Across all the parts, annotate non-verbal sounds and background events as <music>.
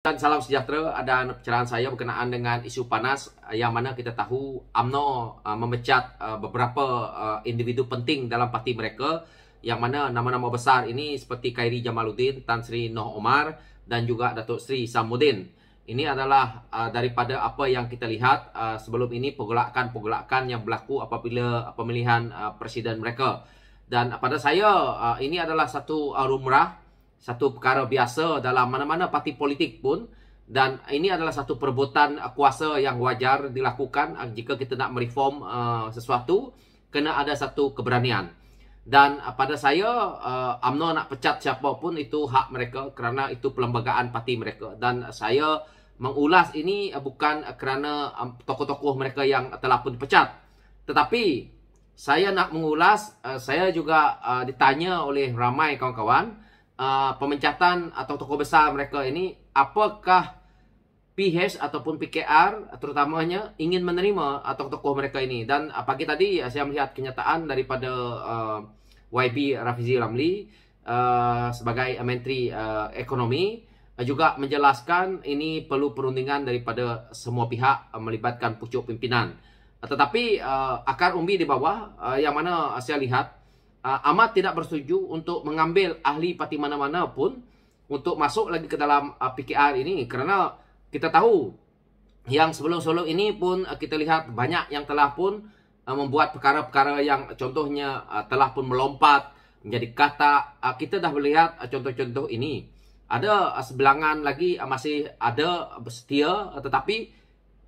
Dan salam sejahtera Ada pencerahan saya berkenaan dengan isu panas eh, yang mana kita tahu UMNO eh, memecat eh, beberapa individu penting dalam parti mereka yang mana nama-nama besar ini seperti Khairi Jamaluddin, Tan Sri Noh Omar dan juga Datuk Sri Samudin. Ini adalah daripada apa yang kita lihat sebelum ini pergolakan-pergolakan yang berlaku apabila pemilihan presiden mereka. Dan pada saya ini adalah satu rumrah satu perkara biasa dalam mana-mana parti politik pun dan ini adalah satu perebutan uh, kuasa yang wajar dilakukan uh, jika kita nak mereform uh, sesuatu kena ada satu keberanian dan uh, pada saya uh, nak pecat siapa pun itu hak mereka kerana itu perlembagaan parti mereka dan saya mengulas ini uh, bukan kerana uh, tokoh-tokoh mereka yang telah pun dipecat tetapi saya nak mengulas uh, saya juga uh, ditanya oleh ramai kawan-kawan Uh, pemecatan atau tokoh besar mereka ini apakah PH ataupun PKR terutamanya ingin menerima atau tokoh mereka ini dan uh, pagi tadi uh, saya melihat kenyataan daripada uh, YB Rafizi Ramli uh, sebagai Menteri uh, Ekonomi uh, juga menjelaskan ini perlu perundingan daripada semua pihak uh, melibatkan pucuk pimpinan uh, tetapi uh, akar umbi di bawah uh, yang mana saya lihat uh, ah, amat tidak bersetuju untuk mengambil ahli parti mana-mana pun untuk masuk lagi ke dalam uh, ah, PKR ini kerana kita tahu yang sebelum-sebelum ini pun uh, kita lihat banyak yang telah pun uh, membuat perkara-perkara yang contohnya uh, telah pun melompat menjadi kata uh, kita dah melihat contoh-contoh uh, ini ada uh, sebelangan lagi uh, masih ada bersetia uh, tetapi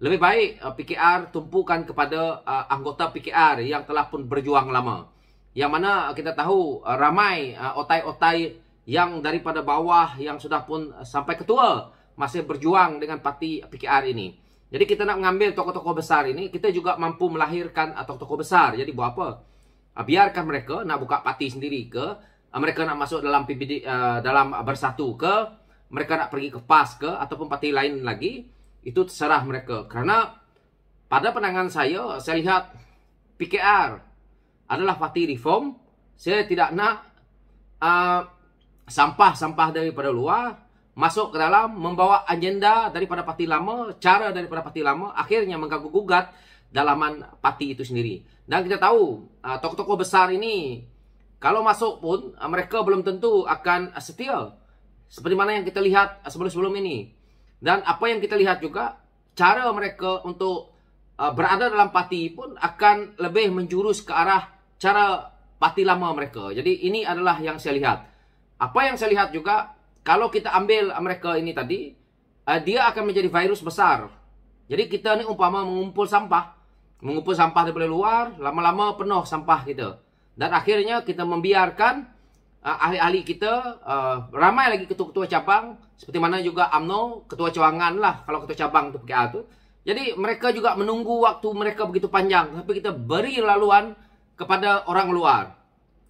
lebih baik PKR tumpukan kepada anggota PKR yang telah pun berjuang lama yang mana kita tahu uh, ramai uh, otai-otai yang daripada bawah yang sudah pun uh, sampai ketua masih berjuang dengan parti PKR ini. Jadi kita nak mengambil tokoh-tokoh besar ini, kita juga mampu melahirkan uh, tokoh-tokoh besar. Jadi buat apa? Uh, biarkan mereka nak buka parti sendiri ke, mereka nak masuk dalam PBD, uh, dalam bersatu ke, mereka nak pergi ke PAS ke, ataupun parti lain lagi, itu terserah mereka. Karena pada pandangan saya, saya lihat PKR, adalah parti reform. Saya tidak nak uh, sampah-sampah uh, daripada luar masuk ke dalam membawa agenda daripada parti lama, cara daripada parti lama akhirnya mengganggu gugat dalaman parti itu sendiri. Dan kita tahu uh, tokoh-tokoh besar ini kalau masuk pun uh, mereka belum tentu akan setia seperti mana yang kita lihat uh, sebelum-sebelum ini. Dan apa yang kita lihat juga cara mereka untuk uh, berada dalam parti pun akan lebih menjurus ke arah cara parti lama mereka. Jadi ini adalah yang saya lihat. Apa yang saya lihat juga, kalau kita ambil mereka ini tadi, uh, dia akan menjadi virus besar. Jadi kita ni umpama mengumpul sampah. Mengumpul sampah daripada luar, lama-lama penuh sampah kita. Dan akhirnya kita membiarkan uh, ahli-ahli kita, uh, ramai lagi ketua-ketua cabang, seperti mana juga UMNO, ketua cawangan lah, kalau ketua cabang tu PKR tu. Jadi mereka juga menunggu waktu mereka begitu panjang. Tapi kita beri laluan, kepada orang luar.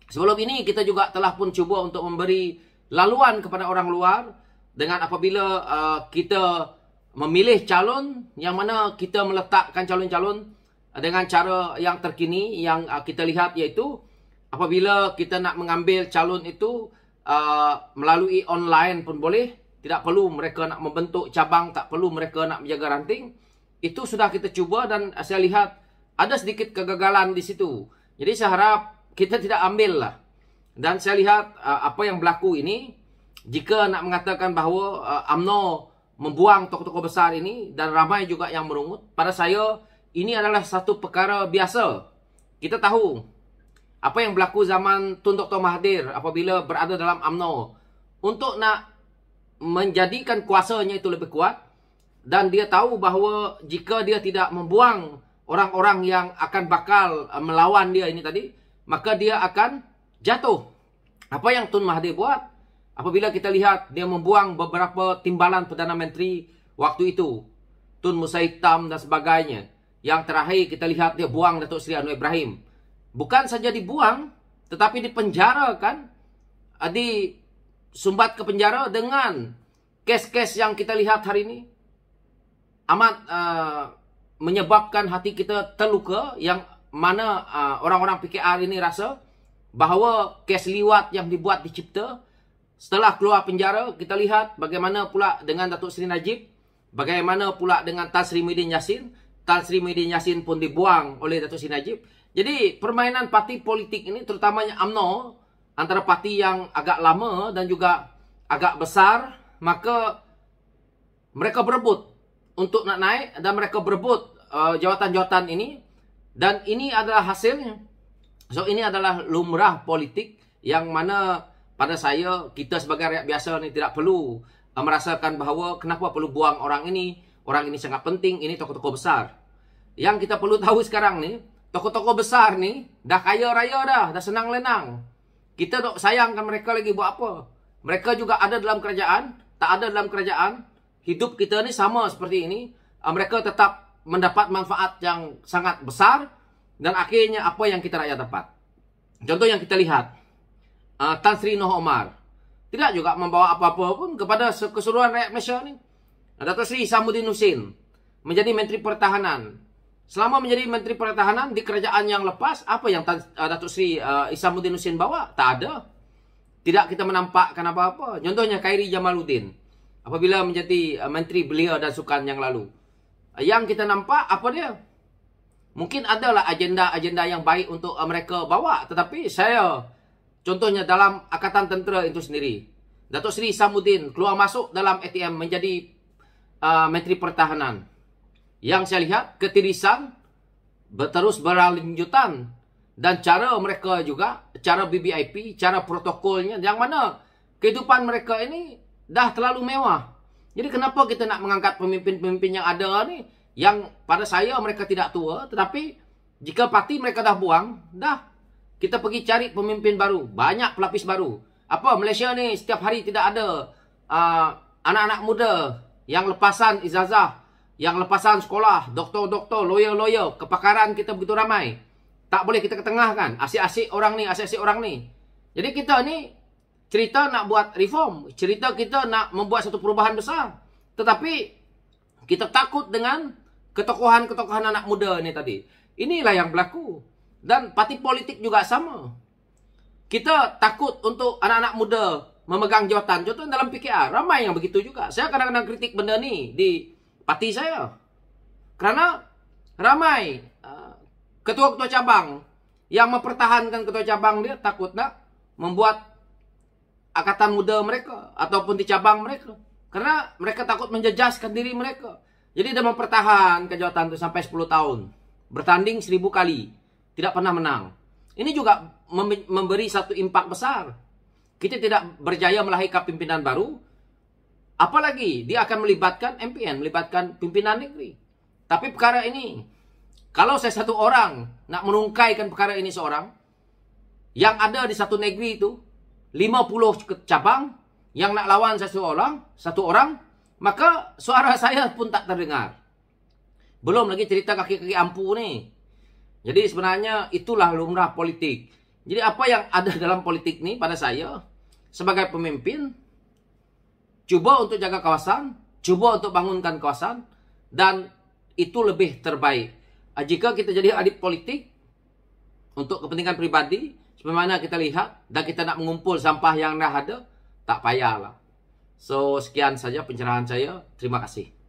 Sebelum ini kita juga telah pun cuba untuk memberi laluan kepada orang luar dengan apabila uh, kita memilih calon yang mana kita meletakkan calon-calon dengan cara yang terkini yang uh, kita lihat iaitu apabila kita nak mengambil calon itu uh, melalui online pun boleh tidak perlu mereka nak membentuk cabang tak perlu mereka nak menjaga ranting itu sudah kita cuba dan uh, saya lihat ada sedikit kegagalan di situ. Jadi saya harap kita tidak ambil lah. Dan saya lihat uh, apa yang berlaku ini, jika nak mengatakan bahawa uh, UMNO membuang tokoh-tokoh besar ini dan ramai juga yang merungut, pada saya ini adalah satu perkara biasa. Kita tahu apa yang berlaku zaman Tun Dr. Mahathir apabila berada dalam UMNO. Untuk nak menjadikan kuasanya itu lebih kuat dan dia tahu bahawa jika dia tidak membuang orang-orang yang akan bakal eh, melawan dia ini tadi, maka dia akan jatuh. Apa yang Tun Mahathir buat? Apabila kita lihat dia membuang beberapa timbalan Perdana Menteri waktu itu, Tun Musa Hitam dan sebagainya. Yang terakhir kita lihat dia buang Datuk Seri Anwar Ibrahim. Bukan saja dibuang, tetapi dipenjarakan, eh, Di sumbat ke penjara dengan kes-kes yang kita lihat hari ini. Amat uh, menyebabkan hati kita terluka yang mana uh, orang-orang PKR ini rasa bahawa kes liwat yang dibuat dicipta setelah keluar penjara kita lihat bagaimana pula dengan Datuk Seri Najib bagaimana pula dengan Tan Sri Muhyiddin Yassin Tan Sri Muhyiddin Yassin pun dibuang oleh Datuk Seri Najib jadi permainan parti politik ini terutamanya AMNO antara parti yang agak lama dan juga agak besar maka mereka berebut untuk nak naik dan mereka berebut Uh, jawatan-jawatan ini dan ini adalah hasilnya. So ini adalah lumrah politik yang mana pada saya kita sebagai rakyat biasa ni tidak perlu uh, merasakan bahawa kenapa perlu buang orang ini? Orang ini sangat penting, ini tokoh-tokoh besar. Yang kita perlu tahu sekarang ni, tokoh-tokoh besar ni dah kaya raya dah, dah senang lenang. Kita dok sayangkan mereka lagi buat apa? Mereka juga ada dalam kerajaan, tak ada dalam kerajaan. Hidup kita ni sama seperti ini. Uh, mereka tetap mendapat manfaat yang sangat besar dan akhirnya apa yang kita rakyat dapat. Contoh yang kita lihat, uh, Tan Sri Noh Omar tidak juga membawa apa-apa pun kepada keseluruhan rakyat Malaysia ini. Dato' Sri Samudin Husin menjadi Menteri Pertahanan. Selama menjadi Menteri Pertahanan di kerajaan yang lepas, apa yang uh, Datuk Sri uh, Isamuddin Husin bawa? Tak ada. Tidak kita menampakkan apa-apa. Contohnya Khairi Jamaluddin. Apabila menjadi uh, Menteri Belia dan Sukan yang lalu yang kita nampak apa dia? Mungkin adalah agenda-agenda yang baik untuk uh, mereka bawa. Tetapi saya, contohnya dalam Akatan Tentera itu sendiri. Datuk Seri Samudin keluar masuk dalam ATM menjadi uh, Menteri Pertahanan. Yang saya lihat, ketirisan terus berlanjutan. Dan cara mereka juga, cara BBIP, cara protokolnya. Yang mana kehidupan mereka ini dah terlalu mewah. Jadi kenapa kita nak mengangkat pemimpin-pemimpin yang ada ni yang pada saya mereka tidak tua tetapi jika parti mereka dah buang, dah kita pergi cari pemimpin baru, banyak pelapis baru. Apa Malaysia ni setiap hari tidak ada uh, anak-anak uh, muda yang lepasan ijazah, yang lepasan sekolah, doktor-doktor, lawyer-lawyer, kepakaran kita begitu ramai. Tak boleh kita ketengahkan, asyik-asyik orang ni, asyik-asyik orang ni. Jadi kita ni cerita nak buat reform, cerita kita nak membuat satu perubahan besar. Tetapi kita takut dengan ketokohan-ketokohan anak muda ni tadi. Inilah yang berlaku. Dan parti politik juga sama. Kita takut untuk anak-anak muda memegang jawatan. Contoh dalam PKR, ramai yang begitu juga. Saya kadang-kadang kritik benda ni di parti saya. Kerana ramai uh, ketua-ketua cabang yang mempertahankan ketua cabang dia takut nak membuat angkatan muda mereka ataupun di cabang mereka. Karena mereka takut menjejaskan diri mereka. Jadi dia mempertahankan jawatan itu sampai 10 tahun. Bertanding seribu kali. Tidak pernah menang. Ini juga memberi satu impak besar. Kita tidak berjaya melahirkan pimpinan baru. Apalagi dia akan melibatkan MPN, melibatkan pimpinan negeri. Tapi perkara ini, kalau saya satu orang nak menungkaikan perkara ini seorang, yang ada di satu negeri itu, 50 cabang yang nak lawan satu orang, satu orang, maka suara <laughs> saya pun tak terdengar. Belum lagi cerita kaki-kaki ampu ni. Jadi sebenarnya itulah lumrah politik. Jadi apa yang ada <laughs> dalam politik ni pada saya sebagai pemimpin cuba untuk jaga kawasan, cuba untuk bangunkan kawasan dan itu lebih terbaik. Ah, jika kita jadi adik politik untuk kepentingan pribadi, seperti mana kita lihat dan kita nak mengumpul sampah yang dah ada, tak payahlah. So, sekian saja pencerahan saya. Terima kasih.